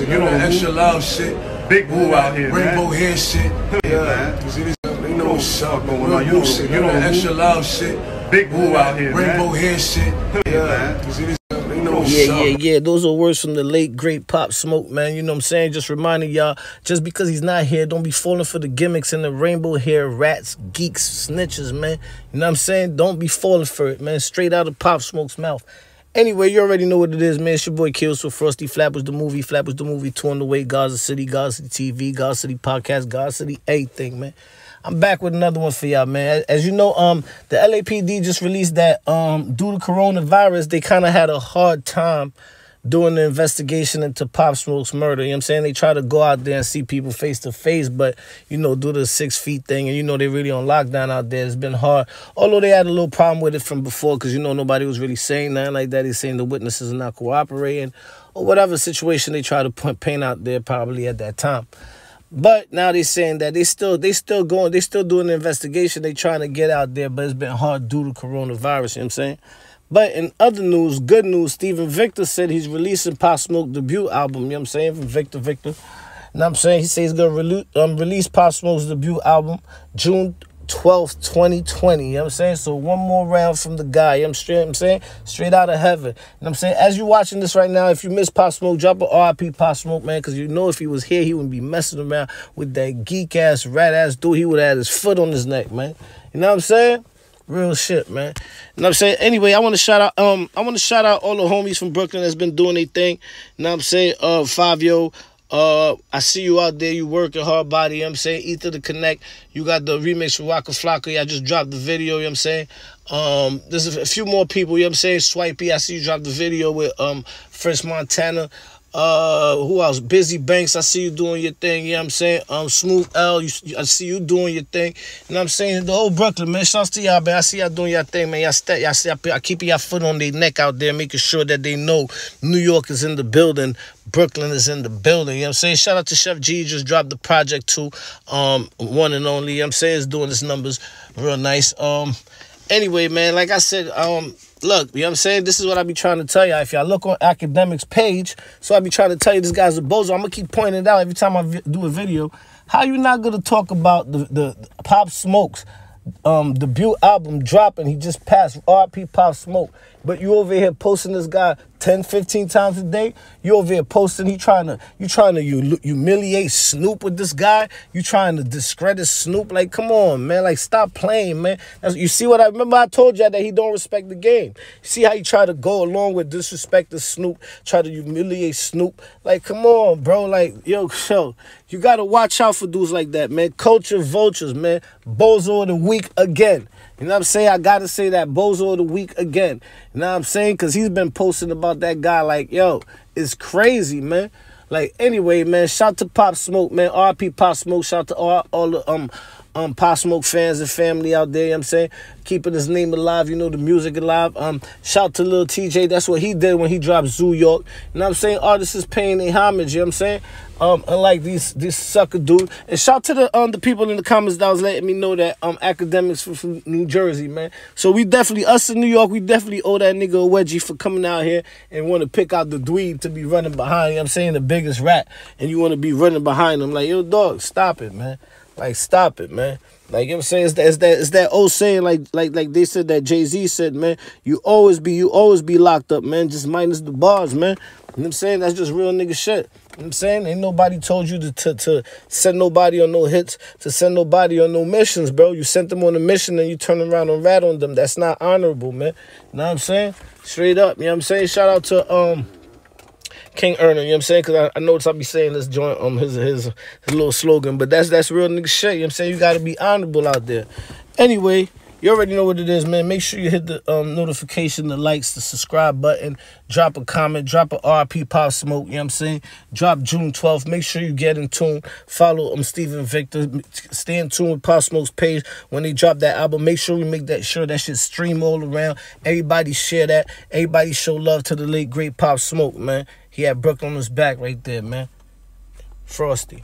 You know, extra loud shit. Big woo out here, Rainbow hair shit. Yeah, You know what's up going on. You know, shit. You know, that extra loud shit. Big woo out here, Rainbow hair shit. Yeah, Yeah, yeah, yeah. Those are words from the late great Pop Smoke, man. You know what I'm saying? Just reminding y'all, just because he's not here, don't be falling for the gimmicks and the rainbow hair rats, geeks, snitches, man. You know what I'm saying? Don't be falling for it, man. Straight out of Pop Smoke's mouth. Anyway, you already know what it is, man. It's your boy Kills with Frosty Flappers, the movie, Flappers, the movie, Torn the Way, Gaza City, Gaza City TV, Gaza City Podcast, Gaza City A thing, man. I'm back with another one for y'all, man. As you know, um, the LAPD just released that um due to coronavirus, they kind of had a hard time doing the investigation into Pop Smoke's murder. You know what I'm saying? They try to go out there and see people face to face, but, you know, do the six feet thing. And, you know, they really on lockdown out there. It's been hard. Although they had a little problem with it from before because, you know, nobody was really saying nothing like that. He's saying the witnesses are not cooperating or whatever situation they try to paint out there probably at that time. But now they're saying that they still they still going, they still doing the investigation. They trying to get out there, but it's been hard due to coronavirus. You know what I'm saying? But in other news, good news, Steven Victor said he's releasing Pop Smoke debut album, you know what I'm saying, from Victor Victor. And I'm saying he says he's gonna release um, release Pop Smoke's debut album June 12th, 2020. You know what I'm saying? So one more round from the guy. You know I'm straight, I'm saying? Straight out of heaven. You know I'm saying? As you're watching this right now, if you miss Pop Smoke, drop a RIP Pop Smoke, man, because you know if he was here, he wouldn't be messing around with that geek ass, rat ass dude. He would have had his foot on his neck, man. You know what I'm saying? Real shit, man. You know what I'm saying? Anyway, I want to shout out um I want to shout out all the homies from Brooklyn that's been doing their thing. You know what I'm saying? Uh Fabio, uh I see you out there, you working hard body, you know what I'm saying? Ether the Connect. You got the remix from Waka Flocka. I just dropped the video, you know what I'm saying? Um there's a few more people, you know what I'm saying? Swipey, I see you dropped the video with um French Montana. Uh, who else? Busy Banks, I see you doing your thing. You know what I'm saying? Um, Smooth L, you, I see you doing your thing. You know what I'm saying? The whole Brooklyn, man. Shouts to y'all, man. I see y'all doing your thing, man. Y'all step, y'all see, I keep y'all foot on their neck out there, making sure that they know New York is in the building, Brooklyn is in the building. You know what I'm saying? Shout out to Chef G, just dropped the project too. Um, one and only. You know what I'm saying? is doing his numbers real nice. Um, anyway, man, like I said, um, look, you know what I'm saying? This is what I be trying to tell y'all. If y'all look on academics page, so I be trying to tell you this guy's a bozo. I'm gonna keep pointing it out every time I do a video. How you not gonna talk about the the, the Pop Smokes um debut album dropping? He just passed RP Pop Smoke. But you over here posting this guy 10, 15 times a day. You over here posting. He trying to you trying to humiliate Snoop with this guy. You trying to discredit Snoop. Like, come on, man. Like, stop playing, man. That's, you see what I remember? I told you that he don't respect the game. See how he try to go along with disrespect Snoop. Try to humiliate Snoop. Like, come on, bro. Like, yo, yo, you gotta watch out for dudes like that, man. Culture vultures, man. Bozo of the week again. You know what I'm saying? I gotta say that bozo of the week again. You know what I'm saying? Cause he's been posting about that guy like, yo, it's crazy, man. Like anyway, man, shout to Pop Smoke, man. RP Pop Smoke, shout to all, all the um um Pop Smoke fans and family out there, you know I'm saying? Keeping his name alive, you know, the music alive. Um shout to little TJ, that's what he did when he dropped Zoo York. You know what I'm saying? Artists is paying their homage, you know what I'm saying? Um unlike these this sucker dude. And shout to the um the people in the comments that was letting me know that um academics from, from New Jersey, man. So we definitely us in New York, we definitely owe that nigga a wedgie for coming out here and want to pick out the dweeb to be running behind, you know what I'm saying, the biggest rat. And you want to be running behind him like, yo, dog, stop it, man. Like, stop it, man. Like you know I'm saying, it's that, it's that it's that old saying, like like like they said that Jay Z said, man, you always be you always be locked up, man. Just minus the bars, man. You know what I'm saying? That's just real nigga shit. You know I'm saying? Ain't nobody told you to, to, to send nobody on no hits, to send nobody on no missions, bro. You sent them on a mission and you turn around and rat on them. That's not honorable, man. You know what I'm saying? Straight up. You know what I'm saying? Shout out to um King Earner, you know what I'm saying? Because I, I notice I be saying this joint, um, his, his, his little slogan, but that's that's real nigga shit, you know what I'm saying? You got to be honorable out there. Anyway, you already know what it is, man. Make sure you hit the um, notification, the likes, the subscribe button. Drop a comment. Drop a RP Pop Smoke. You know what I'm saying? Drop June 12th. Make sure you get in tune. Follow um, Steven Victor. Stay in tune with Pop Smoke's page when they drop that album. Make sure we make that sure that shit stream all around. Everybody share that. Everybody show love to the late, great Pop Smoke, man. He had Brooklyn on his back right there, man. Frosty.